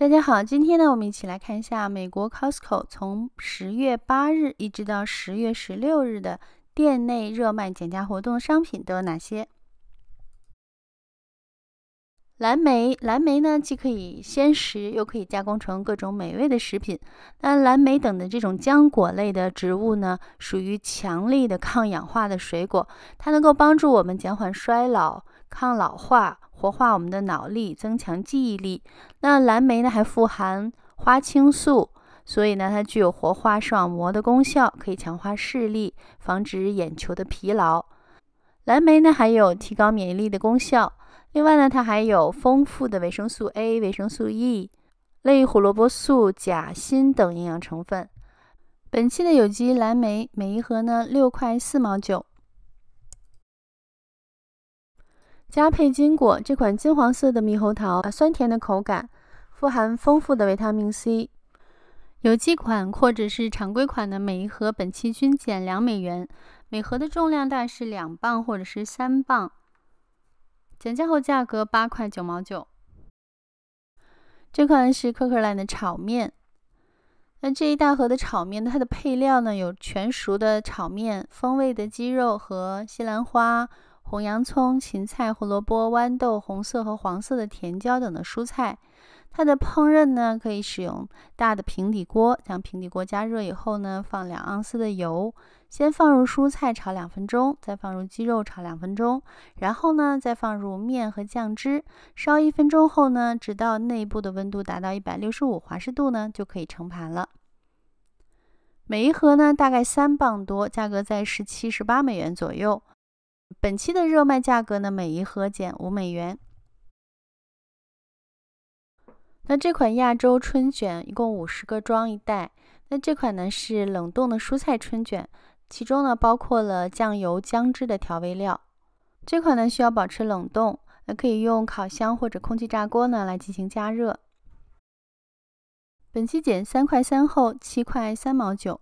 大家好，今天呢，我们一起来看一下美国 Costco 从十月八日一直到十月十六日的店内热卖减价活动的商品都有哪些。蓝莓，蓝莓呢既可以鲜食，又可以加工成各种美味的食品。那蓝莓等的这种浆果类的植物呢，属于强力的抗氧化的水果，它能够帮助我们减缓衰老、抗老化。活化我们的脑力，增强记忆力。那蓝莓呢，还富含花青素，所以呢，它具有活化视网膜的功效，可以强化视力，防止眼球的疲劳。蓝莓呢，还有提高免疫力的功效。另外呢，它还有丰富的维生素 A、维生素 E、类胡萝卜素、钾、锌等营养成分。本期的有机蓝莓，每一盒呢六块四毛九。加配金果这款金黄色的猕猴桃酸甜的口感，富含丰富的维他命 C。有机款或者是常规款的，每一盒本期均减两美元。每盒的重量大概是两磅或者是三磅，减价后价格八块九毛九。这款是 c o c o l a n 的炒面，那这一大盒的炒面，它的配料呢有全熟的炒面、风味的鸡肉和西兰花。红洋葱、芹菜、胡萝卜、豌豆、红色和黄色的甜椒等的蔬菜，它的烹饪呢可以使用大的平底锅，将平底锅加热以后呢，放两盎司的油，先放入蔬菜炒两分钟，再放入鸡肉炒两分钟，然后呢再放入面和酱汁，烧一分钟后呢，直到内部的温度达到一百六十五华氏度呢，就可以盛盘了。每一盒呢大概三磅多，价格在十七十八美元左右。本期的热卖价格呢，每一盒减五美元。那这款亚洲春卷一共五十个装一袋。那这款呢是冷冻的蔬菜春卷，其中呢包括了酱油、姜汁的调味料。这款呢需要保持冷冻，那可以用烤箱或者空气炸锅呢来进行加热。本期减三块三后七块三毛九。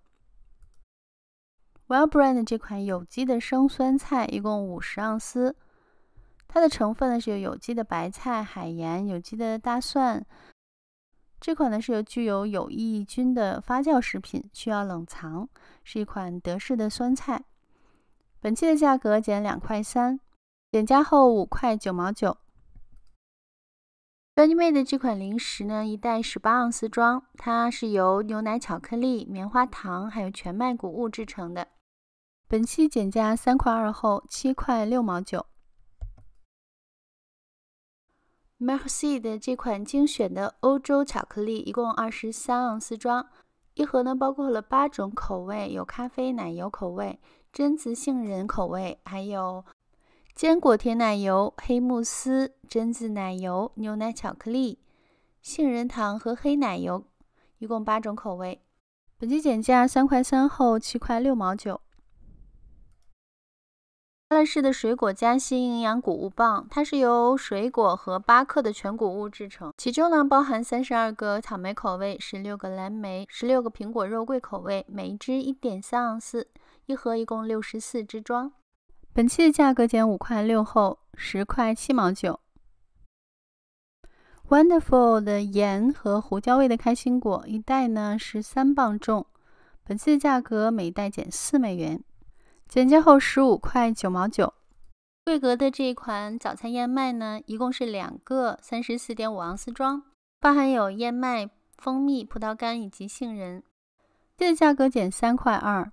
Wellbrand 这款有机的生酸菜一共五十盎司，它的成分呢是有有机的白菜、海盐、有机的大蒜。这款呢是有具有有益菌的发酵食品，需要冷藏，是一款德式的酸菜。本期的价格减两块三，减价后五块九毛九。r u n n y Made 这款零食呢一袋十八盎司装，它是由牛奶巧克力、棉花糖还有全麦谷物制成的。本期减价三块二后七块六毛九。m a r c h 的 e 这款精选的欧洲巧克力，一共二十三盎司装，一盒呢包括了八种口味，有咖啡奶油口味、榛子杏仁口味，还有坚果甜奶油、黑慕斯、榛子奶油、牛奶巧克力、杏仁糖和黑奶油，一共八种口味。本期减价三块三后七块六毛九。乐事的水果加心营养谷物棒，它是由水果和八克的全谷物制成，其中呢包含三十二个草莓口味，十六个蓝莓，十六个苹果肉桂口味，每支一点三盎司，一盒一共六十四支装。本期的价格减五块六后十块七毛九。Wonderful 的盐和胡椒味的开心果，一袋呢是三磅重，本期的价格每袋减四美元。减价后十五块九毛九。桂格的这一款早餐燕麦呢，一共是两个，三十四点五盎司装，包含有燕麦、蜂蜜、葡萄干以及杏仁。这个价格减三块二。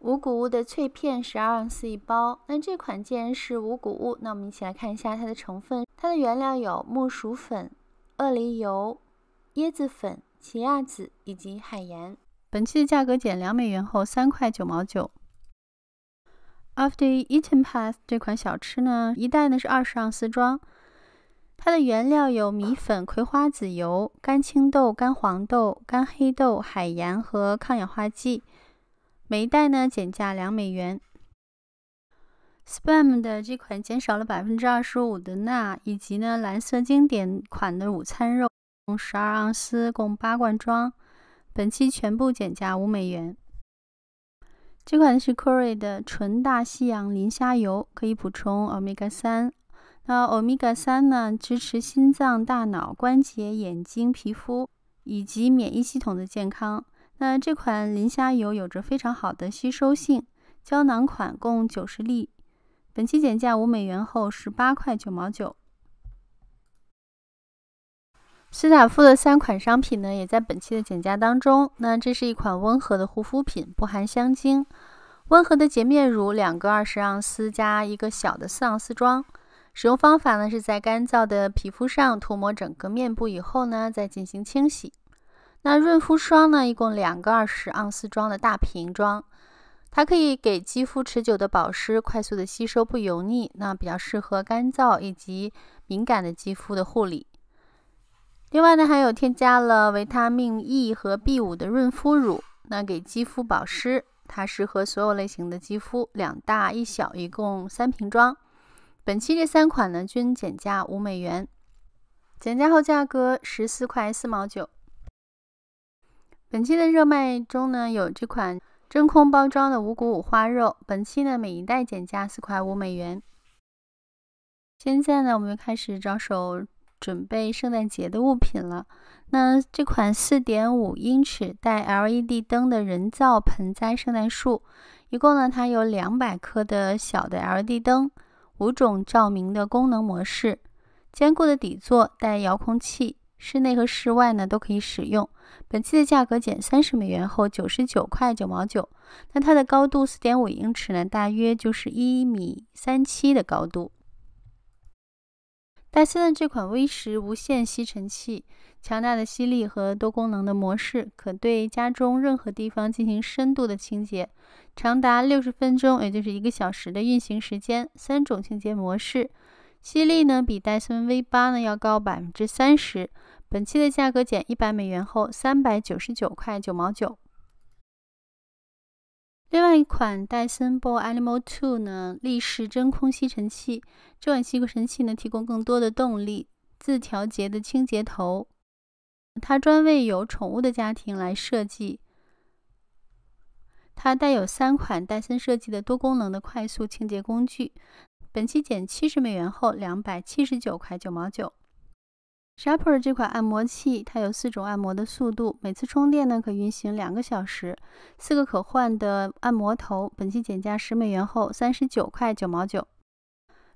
五谷物的脆片十二盎司一包。那这款既然是五谷物，那我们一起来看一下它的成分。它的原料有木薯粉、鳄梨油、椰子粉、奇亚籽以及海盐。本期的价格减两美元后三块九毛九。After e a t e n Pass 这款小吃呢，一袋呢是二十盎司装，它的原料有米粉、葵花籽油、干青豆、干黄豆、干黑豆、海盐和抗氧化剂。每一袋呢减价两美元。SPAM 的这款减少了百分之二十五的钠，以及呢蓝色经典款的午餐肉，共十二盎司，共八罐装。本期全部减价五美元。这款是 Corey 的纯大西洋磷虾油，可以补充欧米伽三。那欧米伽三呢，支持心脏、大脑、关节、眼睛、皮肤以及免疫系统的健康。那这款磷虾油有着非常好的吸收性，胶囊款共九十粒。本期减价五美元后，十八块九毛九。斯塔夫的三款商品呢，也在本期的减价当中。那这是一款温和的护肤品，不含香精，温和的洁面乳，两个二十盎司加一个小的四盎司装。使用方法呢是在干燥的皮肤上涂抹整个面部以后呢，再进行清洗。那润肤霜呢，一共两个二十盎司装的大瓶装，它可以给肌肤持久的保湿，快速的吸收，不油腻。那比较适合干燥以及敏感的肌肤的护理。另外呢，还有添加了维他命 E 和 B5 的润肤乳，那给肌肤保湿，它适合所有类型的肌肤。两大一小，一共三瓶装。本期这三款呢，均减价五美元，减价后价格十四块四毛九。本期的热卖中呢，有这款真空包装的五谷五花肉，本期呢每一袋减价四块五美元。现在呢，我们开始着手。准备圣诞节的物品了。那这款四点五英尺带 LED 灯的人造盆栽圣诞树，一共呢它有两百颗的小的 LED 灯，五种照明的功能模式，坚固的底座，带遥控器，室内和室外呢都可以使用。本期的价格减三十美元后九十九块九毛九。那它的高度四点五英尺呢，大约就是一米三七的高度。戴森的这款 V 十无线吸尘器，强大的吸力和多功能的模式，可对家中任何地方进行深度的清洁，长达六十分钟，也就是一个小时的运行时间。三种清洁模式，吸力呢比戴森 V 八呢要高百分之三十。本期的价格减一百美元后，三百九十九块九毛九。另外一款戴森 b o w l Animal Two 呢，立式真空吸尘器。这款吸尘器呢，提供更多的动力，自调节的清洁头。它专为有宠物的家庭来设计。它带有三款戴森设计的多功能的快速清洁工具。本期减七十美元后，两百七十九块九毛九。s h a p p e r 这款按摩器，它有四种按摩的速度，每次充电呢可运行两个小时，四个可换的按摩头。本期减价十美元后，三十九块九毛九。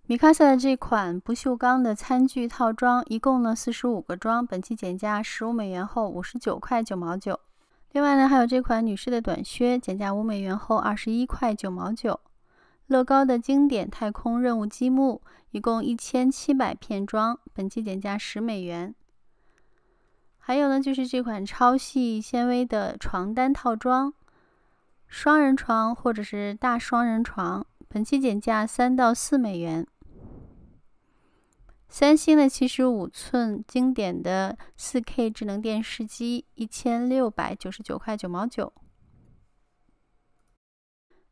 米卡萨的这款不锈钢的餐具套装，一共呢四十五个装，本期减价十五美元后五十九块九毛九。另外呢还有这款女士的短靴，减价五美元后二十一块九毛九。乐高的经典太空任务积木，一共一千七百片装，本期减价十美元。还有呢，就是这款超细纤维的床单套装，双人床或者是大双人床，本期减价三到四美元。三星的七十五寸经典的四 K 智能电视机，一千六百九十九块九毛九。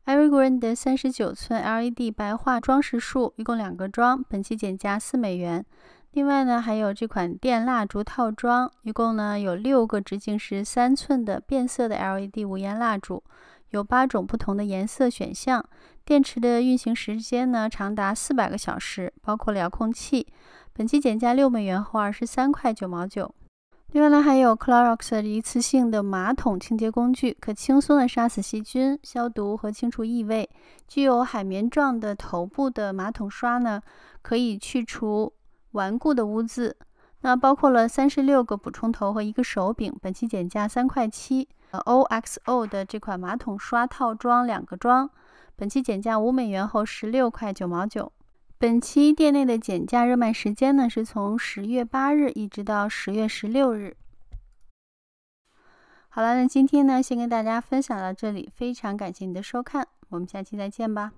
e v e r g r e e n 的三十九寸 LED 白化装饰树，一共两个装，本期减价四美元。另外呢，还有这款电蜡烛套装，一共呢有六个直径是三寸的变色的 LED 无烟蜡烛，有八种不同的颜色选项，电池的运行时间呢长达四百个小时，包括遥控器，本期减价六美元后二十三块九毛九。另外呢，还有 Clorox 一次性的马桶清洁工具，可轻松的杀死细菌、消毒和清除异味。具有海绵状的头部的马桶刷呢，可以去除顽固的污渍。那包括了三十六个补充头和一个手柄。本期减价三块七。Oxo 的这款马桶刷套装两个装，本期减价五美元后十六块九毛九。本期店内的减价热卖时间呢，是从十月八日一直到十月十六日。好了，那今天呢，先跟大家分享到这里，非常感谢你的收看，我们下期再见吧。